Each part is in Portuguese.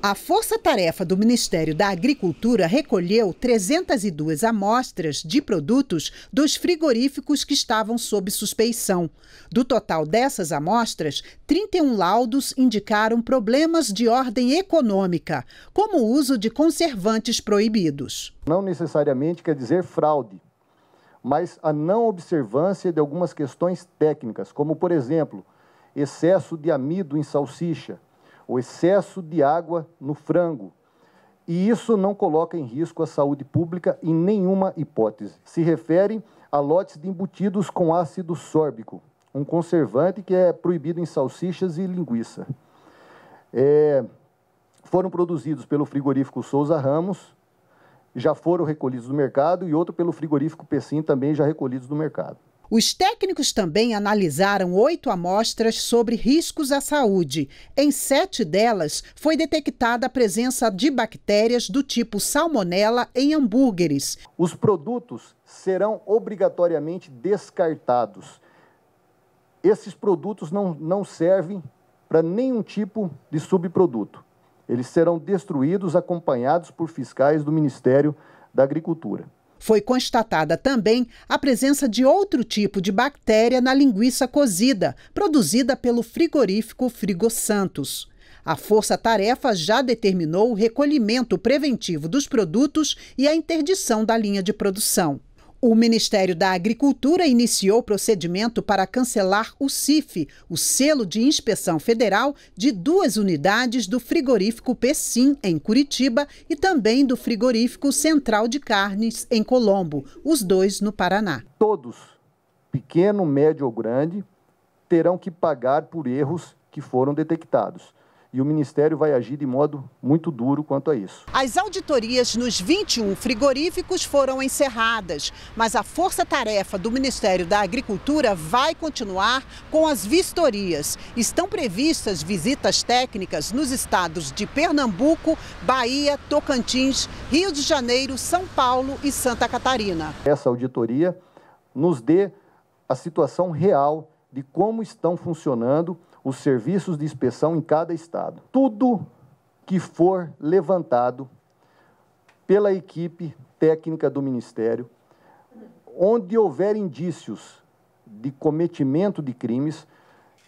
A Força-Tarefa do Ministério da Agricultura recolheu 302 amostras de produtos dos frigoríficos que estavam sob suspeição. Do total dessas amostras, 31 laudos indicaram problemas de ordem econômica, como o uso de conservantes proibidos. Não necessariamente quer dizer fraude, mas a não observância de algumas questões técnicas, como, por exemplo, excesso de amido em salsicha o excesso de água no frango. E isso não coloca em risco a saúde pública em nenhuma hipótese. Se refere a lotes de embutidos com ácido sórbico, um conservante que é proibido em salsichas e linguiça. É, foram produzidos pelo frigorífico Souza Ramos, já foram recolhidos do mercado, e outro pelo frigorífico Pecim também já recolhidos do mercado. Os técnicos também analisaram oito amostras sobre riscos à saúde. Em sete delas, foi detectada a presença de bactérias do tipo salmonela em hambúrgueres. Os produtos serão obrigatoriamente descartados. Esses produtos não, não servem para nenhum tipo de subproduto. Eles serão destruídos, acompanhados por fiscais do Ministério da Agricultura. Foi constatada também a presença de outro tipo de bactéria na linguiça cozida, produzida pelo frigorífico Frigo Santos. A força-tarefa já determinou o recolhimento preventivo dos produtos e a interdição da linha de produção. O Ministério da Agricultura iniciou procedimento para cancelar o CIF, o selo de inspeção federal de duas unidades do frigorífico Pessim, em Curitiba, e também do frigorífico Central de Carnes, em Colombo, os dois no Paraná. Todos, pequeno, médio ou grande, terão que pagar por erros que foram detectados e o Ministério vai agir de modo muito duro quanto a isso. As auditorias nos 21 frigoríficos foram encerradas, mas a força-tarefa do Ministério da Agricultura vai continuar com as vistorias. Estão previstas visitas técnicas nos estados de Pernambuco, Bahia, Tocantins, Rio de Janeiro, São Paulo e Santa Catarina. Essa auditoria nos dê a situação real de como estão funcionando os serviços de inspeção em cada estado. Tudo que for levantado pela equipe técnica do Ministério, onde houver indícios de cometimento de crimes,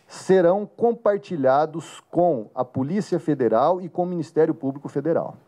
serão compartilhados com a Polícia Federal e com o Ministério Público Federal.